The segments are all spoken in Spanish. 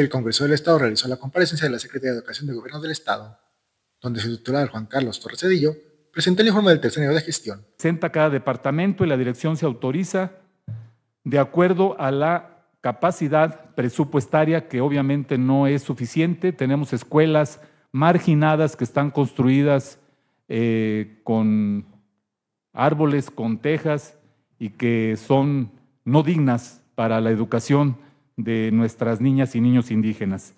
el Congreso del Estado realizó la comparecencia de la Secretaría de Educación del Gobierno del Estado, donde su titular Juan Carlos Torres presentó el informe del tercer año de gestión. Senta cada departamento y la dirección se autoriza de acuerdo a la capacidad presupuestaria, que obviamente no es suficiente. Tenemos escuelas marginadas que están construidas eh, con árboles, con tejas y que son no dignas para la educación de nuestras niñas y niños indígenas.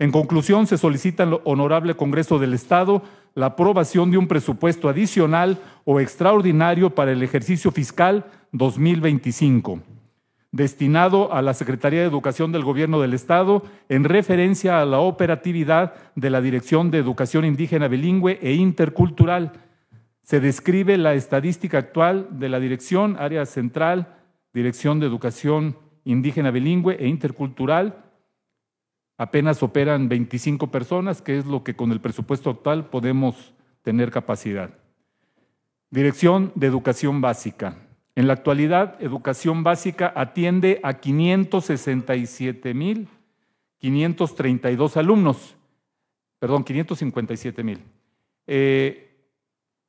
En conclusión, se solicita al Honorable Congreso del Estado la aprobación de un presupuesto adicional o extraordinario para el ejercicio fiscal 2025, destinado a la Secretaría de Educación del Gobierno del Estado en referencia a la operatividad de la Dirección de Educación Indígena Bilingüe e Intercultural. Se describe la estadística actual de la Dirección, Área Central, Dirección de Educación indígena bilingüe e intercultural. Apenas operan 25 personas, que es lo que con el presupuesto actual podemos tener capacidad. Dirección de Educación Básica. En la actualidad, Educación Básica atiende a 567.532 alumnos, perdón, 557 mil. Eh,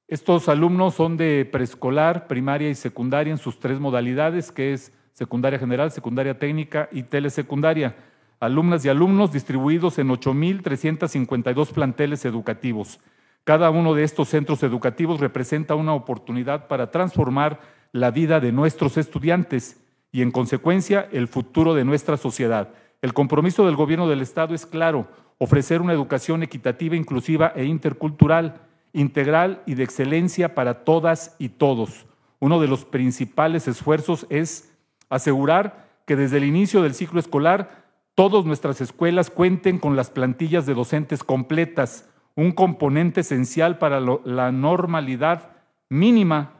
estos alumnos son de preescolar, primaria y secundaria en sus tres modalidades, que es secundaria general, secundaria técnica y telesecundaria. Alumnas y alumnos distribuidos en 8.352 planteles educativos. Cada uno de estos centros educativos representa una oportunidad para transformar la vida de nuestros estudiantes y, en consecuencia, el futuro de nuestra sociedad. El compromiso del Gobierno del Estado es claro, ofrecer una educación equitativa, inclusiva e intercultural, integral y de excelencia para todas y todos. Uno de los principales esfuerzos es asegurar que desde el inicio del ciclo escolar todas nuestras escuelas cuenten con las plantillas de docentes completas, un componente esencial para la normalidad mínima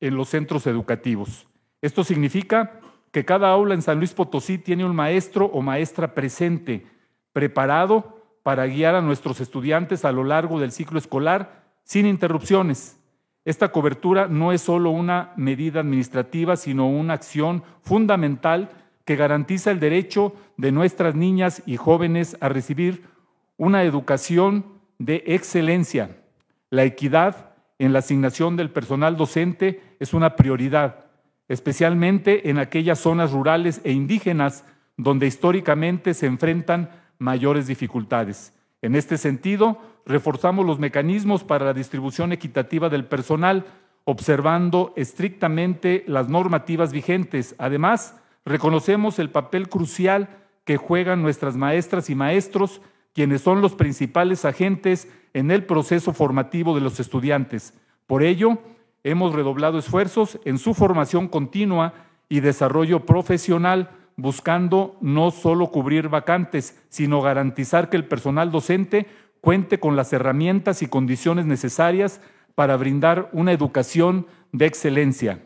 en los centros educativos. Esto significa que cada aula en San Luis Potosí tiene un maestro o maestra presente, preparado para guiar a nuestros estudiantes a lo largo del ciclo escolar sin interrupciones, esta cobertura no es solo una medida administrativa, sino una acción fundamental que garantiza el derecho de nuestras niñas y jóvenes a recibir una educación de excelencia. La equidad en la asignación del personal docente es una prioridad, especialmente en aquellas zonas rurales e indígenas donde históricamente se enfrentan mayores dificultades. En este sentido, reforzamos los mecanismos para la distribución equitativa del personal, observando estrictamente las normativas vigentes. Además, reconocemos el papel crucial que juegan nuestras maestras y maestros, quienes son los principales agentes en el proceso formativo de los estudiantes. Por ello, hemos redoblado esfuerzos en su formación continua y desarrollo profesional buscando no solo cubrir vacantes, sino garantizar que el personal docente cuente con las herramientas y condiciones necesarias para brindar una educación de excelencia.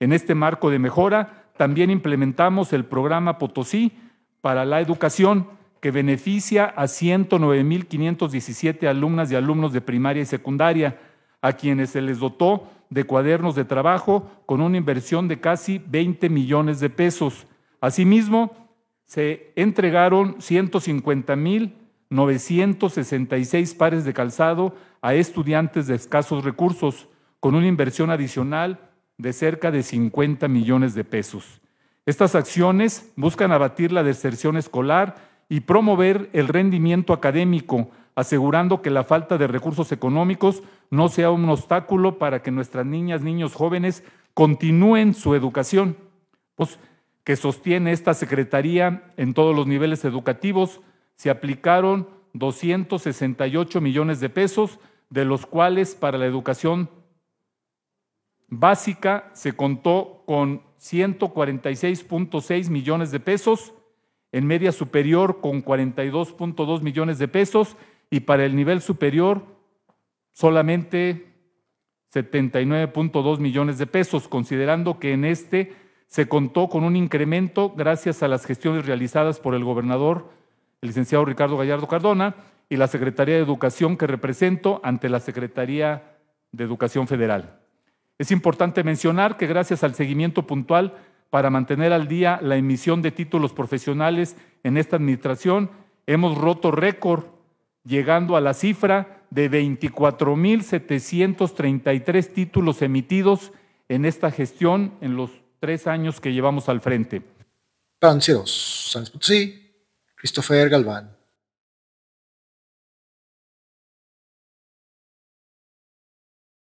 En este marco de mejora, también implementamos el programa Potosí para la educación, que beneficia a 109.517 alumnas y alumnos de primaria y secundaria, a quienes se les dotó de cuadernos de trabajo con una inversión de casi 20 millones de pesos. Asimismo, se entregaron 150.966 pares de calzado a estudiantes de escasos recursos, con una inversión adicional de cerca de 50 millones de pesos. Estas acciones buscan abatir la deserción escolar y promover el rendimiento académico, asegurando que la falta de recursos económicos no sea un obstáculo para que nuestras niñas, niños, jóvenes continúen su educación. Pues, que sostiene esta Secretaría en todos los niveles educativos, se aplicaron 268 millones de pesos, de los cuales para la educación básica se contó con 146.6 millones de pesos, en media superior con 42.2 millones de pesos y para el nivel superior solamente 79.2 millones de pesos, considerando que en este se contó con un incremento gracias a las gestiones realizadas por el gobernador, el licenciado Ricardo Gallardo Cardona, y la Secretaría de Educación que represento ante la Secretaría de Educación Federal. Es importante mencionar que gracias al seguimiento puntual para mantener al día la emisión de títulos profesionales en esta administración, hemos roto récord, llegando a la cifra de 24.733 títulos emitidos en esta gestión en los tres años que llevamos al frente. Panceros, San Potosí, Christopher Galván.